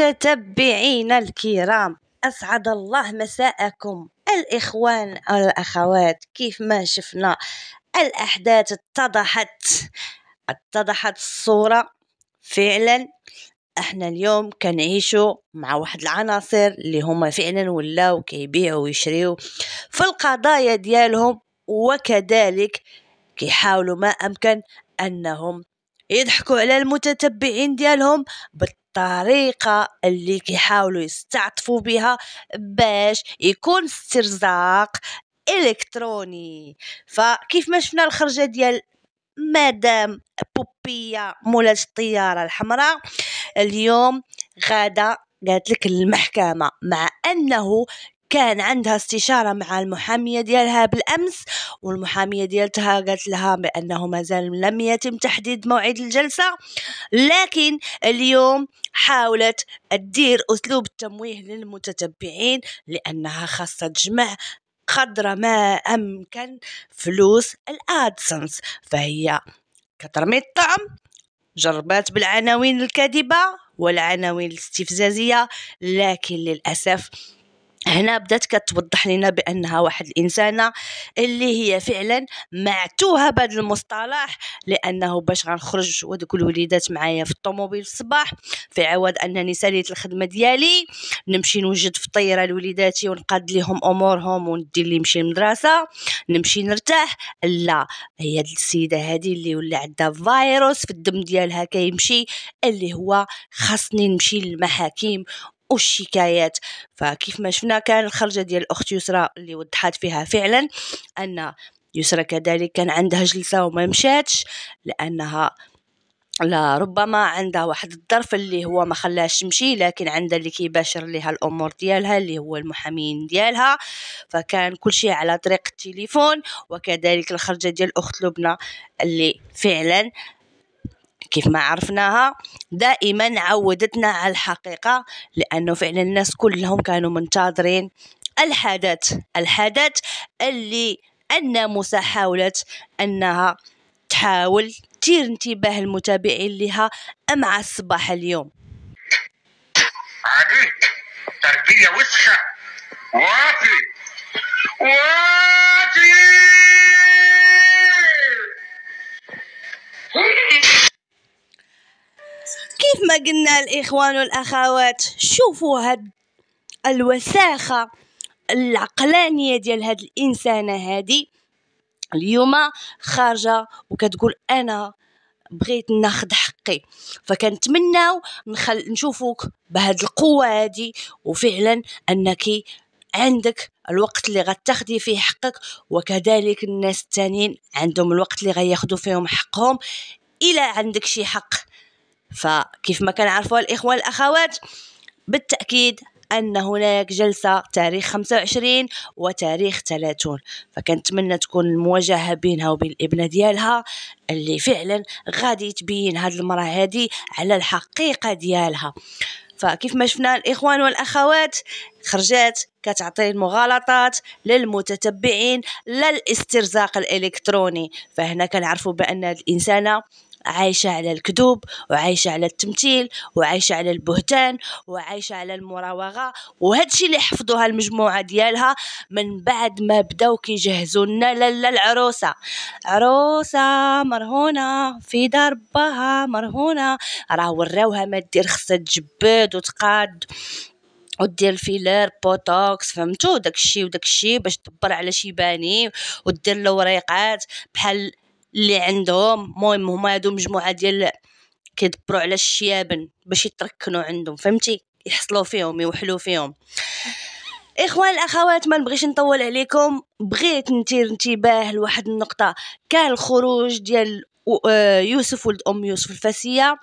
متتبعين الكرام أسعد الله مساءكم الإخوان والأخوات الأخوات كيف ما شفنا الأحداث اتضحت اتضحت الصورة فعلا احنا اليوم كنعيشو مع واحد العناصر اللي هما فعلا ولاو كيبيعوا ويشريو في القضايا ديالهم وكذلك كيحاولوا ما امكن انهم يضحكوا على المتتبعين ديالهم بالطريقة اللي كيحاولوا يستعطفوا بها باش يكون استرزاق الكتروني فكيف ما شفنا الخرجه ديال مدام بوبيه مولات الطياره الحمراء اليوم غادا قالت لك المحكمه مع انه كان عندها استشارة مع المحامية ديالها بالأمس والمحامية ديالتها قالت لها بأنه مازال لم يتم تحديد موعد الجلسة لكن اليوم حاولت تدير أسلوب التمويه للمتتبعين لأنها خاصة تجمع قدر ما أمكن فلوس الآدسنس فهي كترمي الطعم جربات بالعناوين الكاذبة والعناوين الاستفزازية لكن للأسف هنا بدات كتوضح لنا بانها واحد الانسانه اللي هي فعلا معتوها بهذا المصطلح لانه باش غنخرج ودوك الوليدات معايا في الطوموبيل الصباح في عوض انني ساليت الخدمه ديالي نمشي نوجد في الطياره لوليداتي ونقاد لهم امورهم وندير اللي يمشي المدرسه نمشي نرتاح لا هي السيده هذه اللي ولا عندها فيروس في الدم ديالها كيمشي اللي هو خاصني نمشي للمحاكم والشكايات فكيف ما شفنا كان الخرجة ديال الأخت يسرى اللي وضحت فيها فعلا أن يسرى كذلك كان عندها جلسة وما مشاتش لأنها لا ربما عندها واحد الظرف اللي هو ما خلاش تمشي لكن عندها اللي كيباشر ليها الامور ديالها اللي هو المحامين ديالها فكان كل شيء على طريق التليفون وكذلك الخرجه ديال اخت لبنى اللي فعلا كيف ما عرفناها دائما عودتنا على الحقيقة لأنه فعلا الناس كلهم كانوا منتظرين الحدث الحدث اللي أن حاولت أنها تحاول تثير انتباه المتابعين لها مع الصباح اليوم عليك تربية وسخة وافي وافي كيف ما قلنا الإخوان والأخوات شوفوا هاد الوساخة العقلانية ديال هاد الإنسانة هادي اليوم خارجة وكتقول أنا بغيت ناخد حقي فكنتمناو نخل نشوفوك بهاد القوة هادي وفعلا أنك عندك الوقت اللي غتاخدي فيه حقك وكذلك الناس التانيين عندهم الوقت اللي غياخدو فيهم حقهم إلى عندك شي حق فكيف ما كان عارفوا الإخوة الأخوات بالتأكيد أن هناك جلسة تاريخ 25 وتاريخ 30 فكنتمنى تكون المواجهة بينها وبين الابنة ديالها اللي فعلا غادي تبين هاد المرأة هادي على الحقيقة ديالها فكيف ما شفنا الإخوان والأخوات خرجات كتعطي المغالطات للمتتبعين للاسترزاق الإلكتروني فهنا كنعرفوا بأن الإنسانة عايشة على الكذوب وعايشة على التمثيل وعايشة على البهتان وعايشة على المراوغة وهادشي اللي حفظوها المجموعة ديالها من بعد ما بداو كيجهزوا لنا لالا العروسة عروسة مرهونة في دار باها مرهونة راه وراوها ما دير خصها تجبد وتقاد ودير فيلر بوتوكس فهمتو داكشي وداكشي باش تدبر على شي باني ودير له وريقات بحال اللي عندهم مهم هما هادو مجموعه ديال كيدبروا على الشيابن باش يتركنوا عندهم فهمتي يحصلوا فيهم يوحلوا فيهم اخوان الاخوات ما نبغيش نطول عليكم بغيت نثير انتباه لواحد النقطه كان الخروج ديال آه، يوسف ولد ام يوسف الفاسيه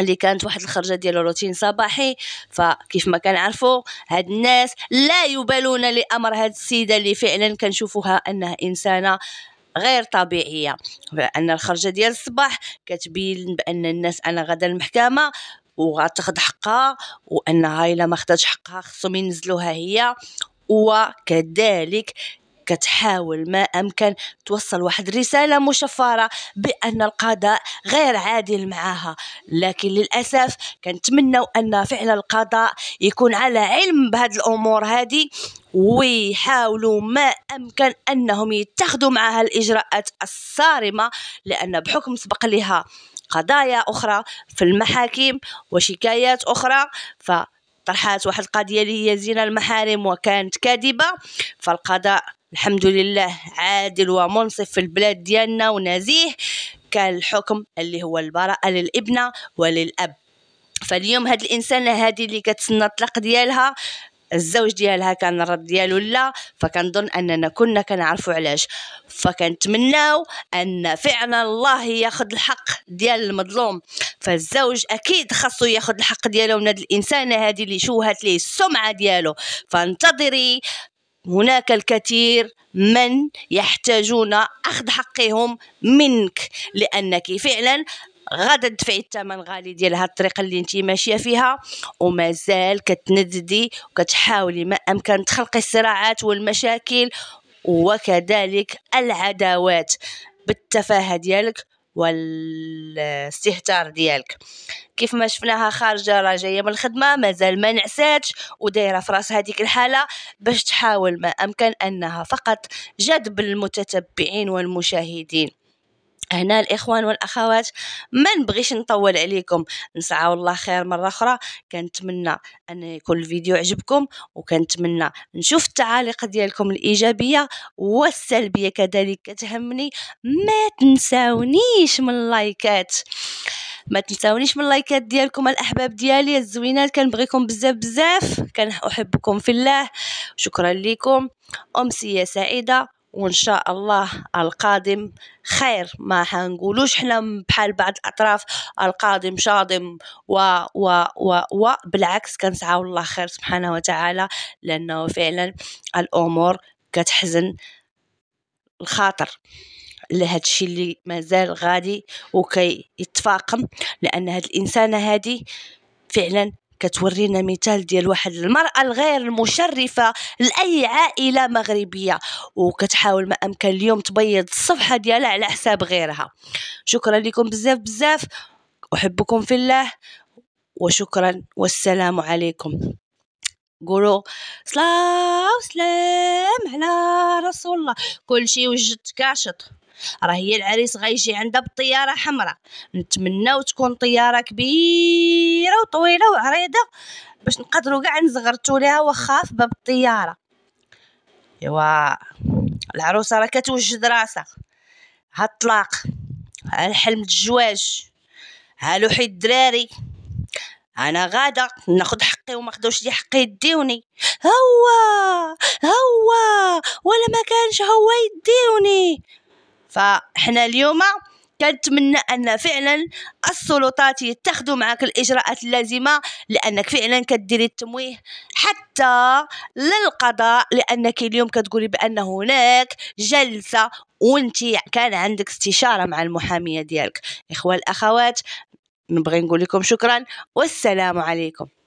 اللي كانت واحد الخرجه ديال روتين صباحي فكيف ما عارفو هاد الناس لا يبالون لامر هاد السيده اللي فعلا كنشوفوها انها انسانه غير طبيعيه ان الخرجه ديال الصباح كتبين بان الناس انا غدا المحكمه وغتاخذ حقها وانها الا ما خدات حقها خصهم ينزلوها هي وكذلك كتحاول ما أمكن توصل واحد الرسالة مشفرة بأن القضاء غير عادل معها لكن للأسف كنتمنوا أن فعلا القضاء يكون على علم بهاد الأمور هذه ويحاولوا ما امكن انهم يتخذوا معها الاجراءات الصارمه لان بحكم سبق لها قضايا اخرى في المحاكم وشكايات اخرى ف طرحات واحد القضيه اللي هي زينه المحارم وكانت كاذبه فالقضاء الحمد لله عادل ومنصف في البلاد ديالنا ونزيه كان الحكم اللي هو البراءة للابنة وللأب فاليوم هاد الإنسانة هادي اللي كتسنى الطلاق ديالها الزوج ديالها كان الرد ديالو لا فكنظن اننا كنا كنعرفوا علاش فكنتمناو ان فعلا الله ياخذ الحق ديال المظلوم فالزوج اكيد خاصو ياخذ الحق ديالو من هاد الانسانه هادي اللي شوهت ليه السمعه ديالو فانتظري هناك الكثير من يحتاجون أخذ حقهم منك لأنك فعلا غادا تدفعي الثمن غالي ديال هاد الطريقه اللي انت ماشيه فيها ومازال كتنددي وكتحاولي ما امكن تخلقي الصراعات والمشاكل وكذلك العداوات بالتفاهه ديالك والاستهتار ديالك كيف ما شفناها خارجه راه جايه من الخدمه مازال ما نعساتش ودايره في راس هذيك الحاله باش تحاول ما امكن انها فقط جذب المتتبعين والمشاهدين هنا الاخوان والاخوات ما نبغيش نطول عليكم نسعى الله خير مره اخرى كنتمنى ان يكون الفيديو عجبكم وكنتمنى نشوف التعاليق ديالكم الايجابيه والسلبيه كذلك كتهمني ما تنساونيش من اللايكات ما تنساونيش من اللايكات ديالكم الاحباب ديالي الزوينات كنبغيكم بزاف بزاف كنحبكم في الله شكرا لكم امسيه سعيده وان شاء الله القادم خير ما حنقولوش حنا بحال بعض الاطراف القادم شاضم و و و, و بالعكس كنسعاو الله خير سبحانه وتعالى لانه فعلا الامور كتحزن الخاطر لهذا الشيء اللي مازال غادي وكيتفاقم لان هاد الانسانه هادي فعلا كتورينا مثال ديال واحد المرأة الغير المشرفة لأي عائلة مغربية وكتحاول ما أمكن اليوم تبيض الصفحة ديالها على حساب غيرها شكرا لكم بزاف بزاف أحبكم في الله وشكرا والسلام عليكم قولوا صلاة وسلام على رسول الله كل شيء وجد كاشط راه هي العريس غيجي عندها بطيارة حمراء نتمناو تكون طياره كبيره وطويله وعريضه باش نقدروا كاع نزغرتو ليها وخاف باب الطياره ايوا العروسه راه كتوجد راسها ها الطلاق ها الحلم الزواج ها لوحي الدراري انا غادا ناخد حقي وما خدوش لي حقي يديوني هو هو ولا ما كانش هو يديوني فاحنا اليوم كنتمنى ان فعلا السلطات يتخذوا معك الاجراءات اللازمه لانك فعلا كديري التمويه حتى للقضاء لانك اليوم كتقولي بان هناك جلسه وانت كان عندك استشاره مع المحاميه ديالك اخوه الاخوات نبغي نقول لكم شكرا والسلام عليكم